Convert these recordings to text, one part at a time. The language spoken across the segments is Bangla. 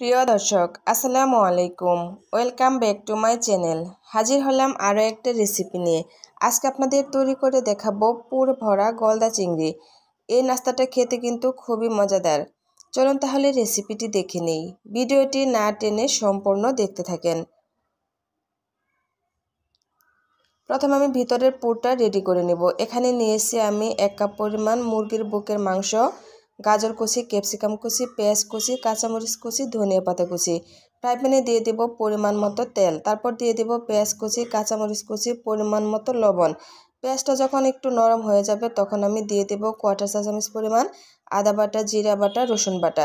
প্রিয় দর্শক আসসালামু আলাইকুম welcome back to my channel হাজির হলাম আরও একটা রেসিপি নিয়ে আজকে আপনাদের তৈরি করে দেখাবো পুর ভরা গলদা চিংড়ি এই নাস্তাটা খেতে কিন্তু খুবই মজাদার চলুন তাহলে রেসিপিটি দেখে নেই ভিডিওটি না টেনে সম্পূর্ণ দেখতে থাকেন প্রথমে আমি ভিতরের পুরটা রেডি করে নেব এখানে নিয়েছি আমি এক কাপ পরিমাণ মুরগির বুকের মাংস গাজর কুচি ক্যাপসিকাম কুচি পেঁয়াজ কুচি কাঁচামরিচ কুচি ধনিয়া পাতা কুচি ফ্রাই প্যানে দিয়ে দেব পরিমাণ মতো তেল তারপর দিয়ে দেব পেঁয়াজ কুচি কাঁচামরিচ কুচি পরিমাণ মতো লবণ পেঁয়াজটা যখন একটু নরম হয়ে যাবে তখন আমি দিয়ে দেব কোয়াটার চা চামচ পরিমাণ আদা বাটা জিরা বাটা রসুন বাটা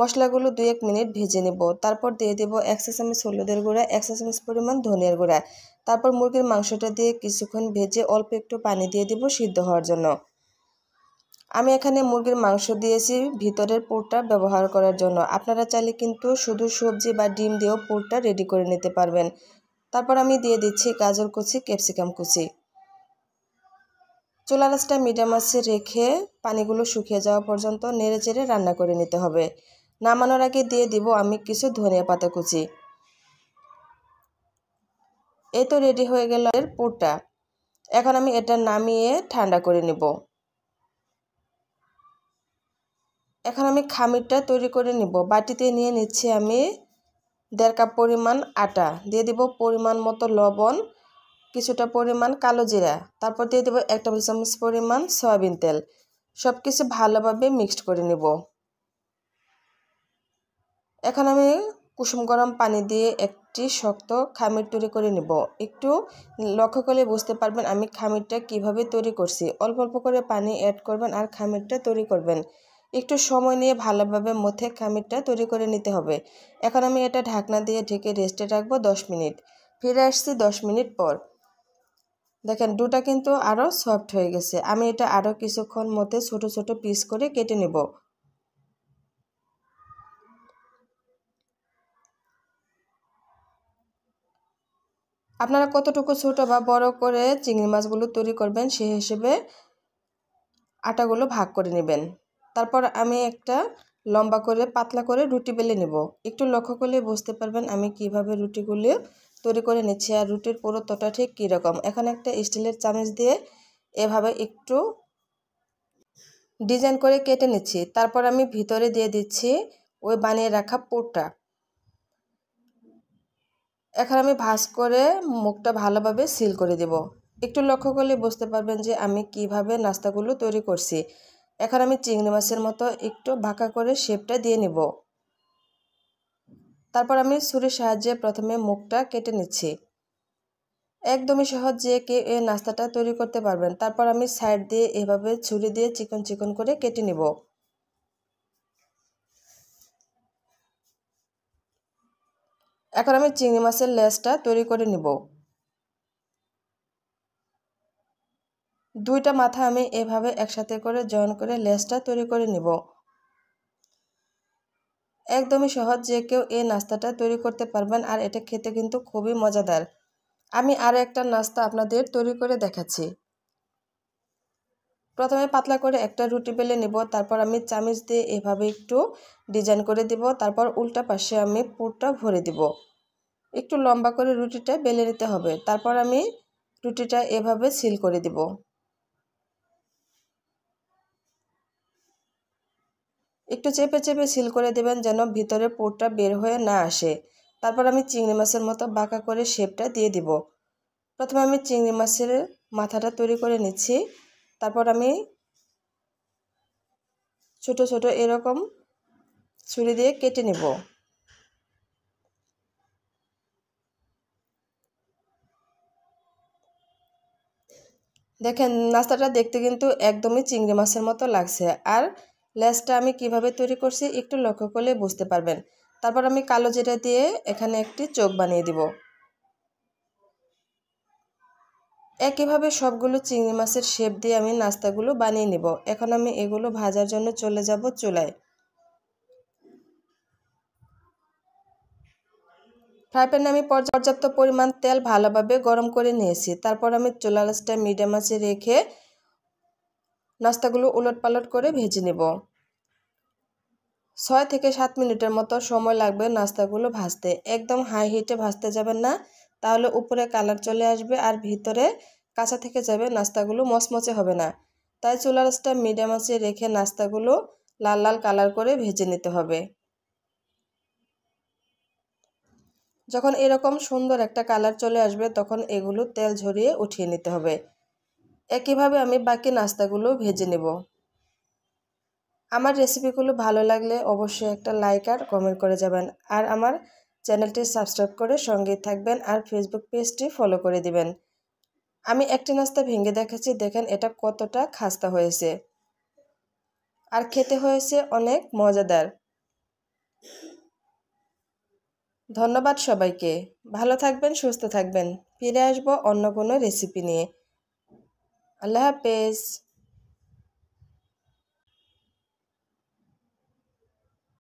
মশলাগুলো দু এক মিনিট ভেজে নেব তারপর দিয়ে দেব এক চা চামচ হলুদের গুঁড়া এক চা চামচ পরিমাণ ধনিয়ার গুঁড়া তারপর মুরগির মাংসটা দিয়ে কিছুক্ষণ ভেজে অল্প একটু পানি দিয়ে দেব সিদ্ধ হওয়ার জন্য আমি এখানে মুরগির মাংস দিয়েছি ভিতরের পুরটা ব্যবহার করার জন্য আপনারা চাইলে কিন্তু শুধু সবজি বা ডিম দিয়েও পুরটা রেডি করে নিতে পারবেন তারপর আমি দিয়ে দিচ্ছি গাজর কুচি ক্যাপসিকাম কুচি চুলা রাসটা মিডিয়াম আঁচে রেখে পানিগুলো শুকিয়ে যাওয়া পর্যন্ত নেড়ে চেড়ে রান্না করে নিতে হবে নামানোর আগে দিয়ে দিব আমি কিছু ধনিয়া পাতা কুচি এ তো রেডি হয়ে গেল এর পুরটা এখন আমি এটা নামিয়ে ঠান্ডা করে নেব এখন আমি খামিরটা তৈরি করে নিব বাটিতে নিয়ে নিচ্ছি আমি দেড় কাপ পরিমাণ আটা দিয়ে দিব পরিমাণ মতো লবণ কিছুটা পরিমাণ কালো জিরা তারপর দিয়ে দেবো এক টেবিল চামচ পরিমাণ সয়াবিন তেল সব কিছু ভালোভাবে মিক্সড করে নিব এখন আমি কুসুম গরম পানি দিয়ে একটি শক্ত খামির তৈরি করে নিব একটু লক্ষ্য করলে বুঝতে পারবেন আমি খামিরটা কিভাবে তৈরি করছি অল্প অল্প করে পানি অ্যাড করবেন আর খামিরটা তৈরি করবেন একটু সময় নিয়ে ভালোভাবে মথে খামিরটা তৈরি করে নিতে হবে এখন আমি এটা ঢাকনা দিয়ে ঢেকে রেস্টে রাখবো দশ মিনিট ফিরে আসছি দশ মিনিট পর দেখেন দুটা কিন্তু আরও সফট হয়ে গেছে আমি এটা আরও কিছুক্ষণ মধ্যে ছোট ছোট পিস করে কেটে নেব আপনারা কতটুকু ছোট বা বড় করে চিংড়ি মাছগুলো তৈরি করবেন সেই হিসেবে আটাগুলো ভাগ করে নেবেন তারপর আমি একটা লম্বা করে পাতলা করে রুটি বেলে নেব একটু লক্ষ্য করলে বুঝতে পারবেন আমি কিভাবে রুটিগুলি তৈরি করে নিচ্ছি আর রুটির পুরোত্বটা ঠিক কীরকম এখন একটা স্টিলের চামচ দিয়ে এভাবে একটু ডিজাইন করে কেটে নিচ্ছি তারপর আমি ভিতরে দিয়ে দিচ্ছি ওই বানিয়ে রাখা পুরটা এখন আমি ভাজ করে মুখটা ভালোভাবে সিল করে দেব একটু লক্ষ্য করলে বুঝতে পারবেন যে আমি কিভাবে নাস্তাগুলো তৈরি করছি এখন আমি চিংড়ি মাছের মতো একটু বাঁকা করে শেপটা দিয়ে নেব তারপর আমি ছুরির সাহায্যে প্রথমে মুখটা কেটে নিচ্ছি একদমই সহজ যে কে এই নাস্তাটা তৈরি করতে পারবেন তারপর আমি সাইড দিয়ে এভাবে ছুরি দিয়ে চিকন চিকন করে কেটে নিব এখন আমি চিংড়ি মাছের লেসটা তৈরি করে নিব দুইটা মাথা আমি এভাবে একসাথে করে জয়েন করে লেসটা তৈরি করে নেব একদমই সহজ যে কেউ এই নাস্তাটা তৈরি করতে পারবেন আর এটা খেতে কিন্তু খুবই মজাদার আমি আরও একটা নাস্তা আপনাদের তৈরি করে দেখাচ্ছি প্রথমে পাতলা করে একটা রুটি বেলে নিব তারপর আমি চামিচ দিয়ে এভাবে একটু ডিজাইন করে দিব তারপর উল্টা পাশে আমি পুরটা ভরে দিব একটু লম্বা করে রুটিটা বেলে নিতে হবে তারপর আমি রুটিটা এভাবে সিল করে দিব একটু চেপে চেপে সিল করে দেবেন যেন ভিতরে পোটটা বের হয়ে না আসে তারপর আমি চিংড়ি মাছের মতো বাঁকা করে শেপটা দিয়ে দিব প্রথমে আমি চিংড়ি মাছের মাথাটা তৈরি করে নিচ্ছি তারপর আমি ছোট ছোট এরকম ছুরি দিয়ে কেটে নেব দেখেন নাস্তাটা দেখতে কিন্তু একদমই চিংড়ি মাছের মতো লাগছে আর লেসটা আমি কিভাবে তৈরি করছি একটু লক্ষ্য করলে বুঝতে পারবেন তারপর আমি কালো জিরা দিয়ে এখানে একটি চোখ বানিয়ে দিব একইভাবে সবগুলো চিংড়ি মাছের শেপ দিয়ে আমি নাস্তাগুলো বানিয়ে নিব এখন আমি এগুলো ভাজার জন্য চলে যাব চুলায় ফ্রাই প্যানে আমি পর্যাপ্ত পরিমাণ তেল ভালোভাবে গরম করে নিয়েছি তারপর আমি চুলা লাচটা মিডিয়াম আঁচে রেখে নাস্তাগুলো উলট পালট করে ভেজে নেব ছয় থেকে সাত মিনিটের মতো সময় লাগবে নাস্তাগুলো ভাজতে একদম হাই হিটে ভাজতে যাবেন না তাহলে উপরে কালার চলে আসবে আর ভিতরে কাঁচা থেকে যাবে নাস্তাগুলো মচমচে হবে না তাই চুলার স্টা মিডিয়াম আঁচে রেখে নাস্তাগুলো লাল লাল কালার করে ভেজে নিতে হবে যখন এরকম সুন্দর একটা কালার চলে আসবে তখন এগুলো তেল ঝরিয়ে উঠিয়ে নিতে হবে একইভাবে আমি বাকি নাস্তাগুলো ভেজে নেব আমার রেসিপিগুলো ভালো লাগলে অবশ্যই একটা লাইক আর কমেন্ট করে যাবেন আর আমার চ্যানেলটি সাবস্ক্রাইব করে সঙ্গে থাকবেন আর ফেসবুক পেজটি ফলো করে দিবেন আমি একটি নাস্তা ভেঙে দেখাচ্ছি দেখেন এটা কতটা খাস্তা হয়েছে আর খেতে হয়েছে অনেক মজাদার ধন্যবাদ সবাইকে ভালো থাকবেন সুস্থ থাকবেন ফিরে আসবো অন্য কোনো রেসিপি নিয়ে A lab is.